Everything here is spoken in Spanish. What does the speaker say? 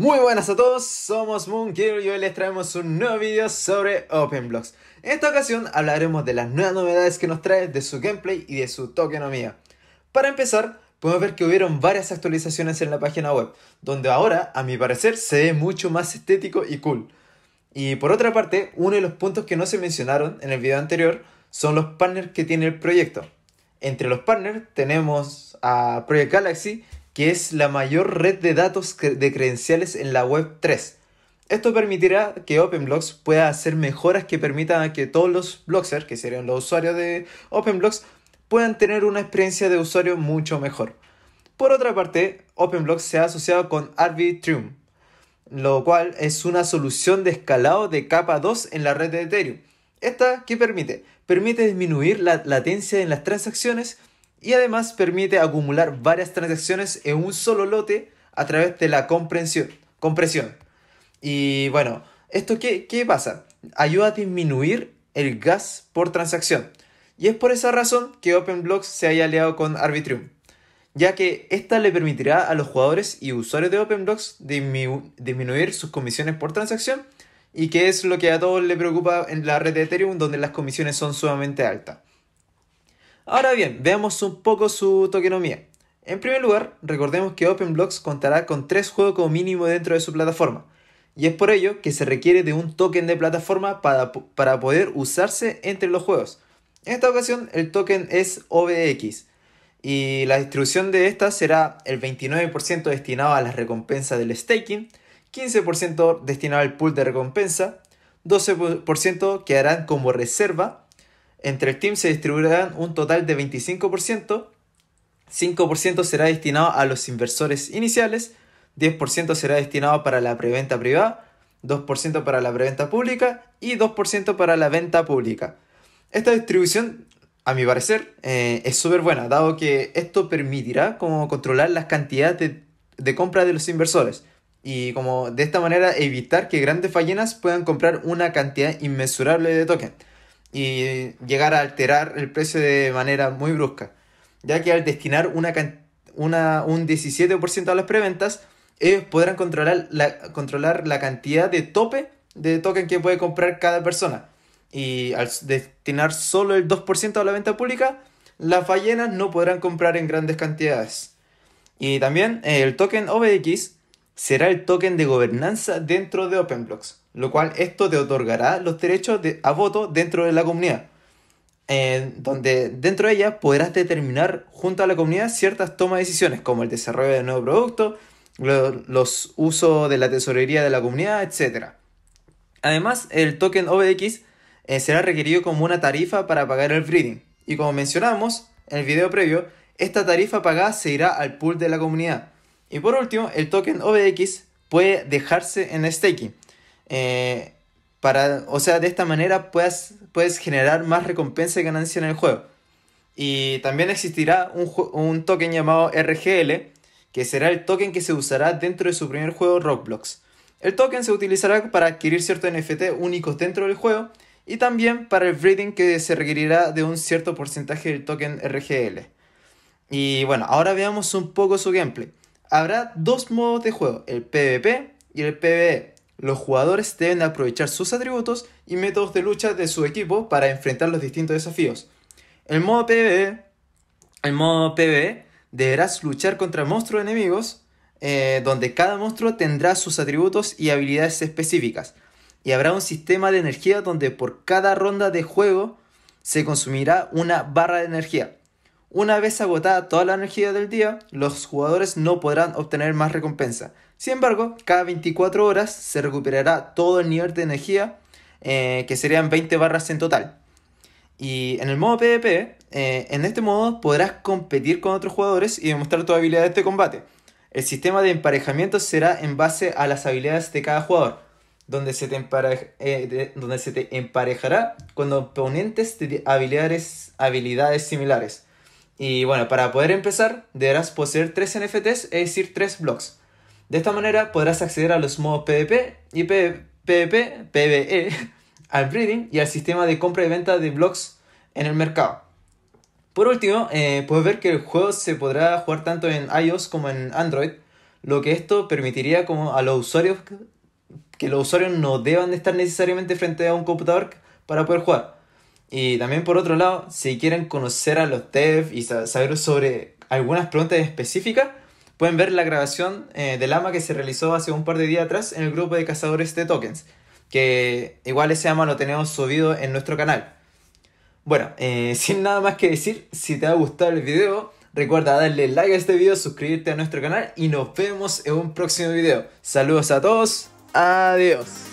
Muy buenas a todos, somos Moonkiller y hoy les traemos un nuevo video sobre OpenBlocks. En esta ocasión hablaremos de las nuevas novedades que nos trae de su gameplay y de su tokenomía. Para empezar, podemos ver que hubieron varias actualizaciones en la página web, donde ahora, a mi parecer, se ve mucho más estético y cool. Y por otra parte, uno de los puntos que no se mencionaron en el video anterior son los partners que tiene el proyecto. Entre los partners tenemos a Project Galaxy, es la mayor red de datos de credenciales en la web 3. Esto permitirá que OpenBlocks pueda hacer mejoras que permitan que todos los bloggers, que serían los usuarios de OpenBlocks, puedan tener una experiencia de usuario mucho mejor. Por otra parte, OpenBlocks se ha asociado con Arbitrium, lo cual es una solución de escalado de capa 2 en la red de Ethereum. ¿Esta qué permite? Permite disminuir la latencia en las transacciones y además permite acumular varias transacciones en un solo lote a través de la compresión. Y bueno, ¿esto qué, qué pasa? Ayuda a disminuir el gas por transacción. Y es por esa razón que OpenBlocks se haya aliado con Arbitrium, ya que esta le permitirá a los jugadores y usuarios de OpenBlocks disminuir sus comisiones por transacción y que es lo que a todos les preocupa en la red de Ethereum donde las comisiones son sumamente altas. Ahora bien, veamos un poco su tokenomía. En primer lugar, recordemos que OpenBlocks contará con tres juegos como mínimo dentro de su plataforma, y es por ello que se requiere de un token de plataforma para, para poder usarse entre los juegos. En esta ocasión, el token es OBX, y la distribución de esta será el 29% destinado a las recompensas del staking, 15% destinado al pool de recompensa, 12% quedarán como reserva entre el team se distribuirán un total de 25%, 5% será destinado a los inversores iniciales, 10% será destinado para la preventa privada, 2% para la preventa pública y 2% para la venta pública. Esta distribución, a mi parecer, eh, es súper buena, dado que esto permitirá como controlar las cantidades de, compra de los inversores y como de esta manera evitar que grandes fallenas puedan comprar una cantidad inmensurable de tokens y llegar a alterar el precio de manera muy brusca, ya que al destinar una, un 17% a las preventas, ellos podrán controlar la, controlar la cantidad de tope de token que puede comprar cada persona. Y al destinar solo el 2% a la venta pública, las ballenas no podrán comprar en grandes cantidades. Y también eh, el token OBX será el token de gobernanza dentro de OpenBlocks, lo cual esto te otorgará los derechos de, a voto dentro de la comunidad, donde dentro de ella podrás determinar junto a la comunidad ciertas tomas de decisiones, como el desarrollo de nuevos productos, los usos de la tesorería de la comunidad, etc. Además, el token OBX eh, será requerido como una tarifa para pagar el breeding, y como mencionamos en el video previo, esta tarifa pagada se irá al pool de la comunidad y por último, el token OBX puede dejarse en staking. Eh, para, o sea, de esta manera puedes generar más recompensa y ganancia en el juego. Y también existirá un, un token llamado RGL, que será el token que se usará dentro de su primer juego Roblox. El token se utilizará para adquirir ciertos NFT únicos dentro del juego y también para el breeding que se requerirá de un cierto porcentaje del token RGL. Y bueno, ahora veamos un poco su gameplay. Habrá dos modos de juego, el PvP y el PvE. Los jugadores deben aprovechar sus atributos y métodos de lucha de su equipo para enfrentar los distintos desafíos. El modo PvE, el modo PvE deberás luchar contra monstruos enemigos, eh, donde cada monstruo tendrá sus atributos y habilidades específicas. Y habrá un sistema de energía donde por cada ronda de juego se consumirá una barra de energía. Una vez agotada toda la energía del día, los jugadores no podrán obtener más recompensa. Sin embargo, cada 24 horas se recuperará todo el nivel de energía, eh, que serían 20 barras en total. Y en el modo PvP, eh, en este modo podrás competir con otros jugadores y demostrar tu habilidad de combate. El sistema de emparejamiento será en base a las habilidades de cada jugador, donde se te, eh, emparejará con oponentes de habilidades similares. Y bueno, para poder empezar, deberás poseer 3 NFTs, es decir, 3 blocks. De esta manera podrás acceder a los modos PvP y PvP, PvE, al breeding y al sistema de compra y venta de blocks en el mercado. Por último, eh, puedes ver que el juego se podrá jugar tanto en iOS como en Android, lo que esto permitiría como a los usuarios que los usuarios no deban estar necesariamente frente a un computador para poder jugar y también por otro lado, si quieren conocer a los devs y saber sobre algunas preguntas específicas, pueden ver la grabación eh, del AMA que se realizó hace un par de días atrás en el grupo de cazadores de tokens, que igual ese AMA lo tenemos subido en nuestro canal. Bueno, eh, sin nada más que decir, si te ha gustado el video, recuerda darle like a este video, suscribirte a nuestro canal y nos vemos en un próximo video. Saludos a todos, adiós.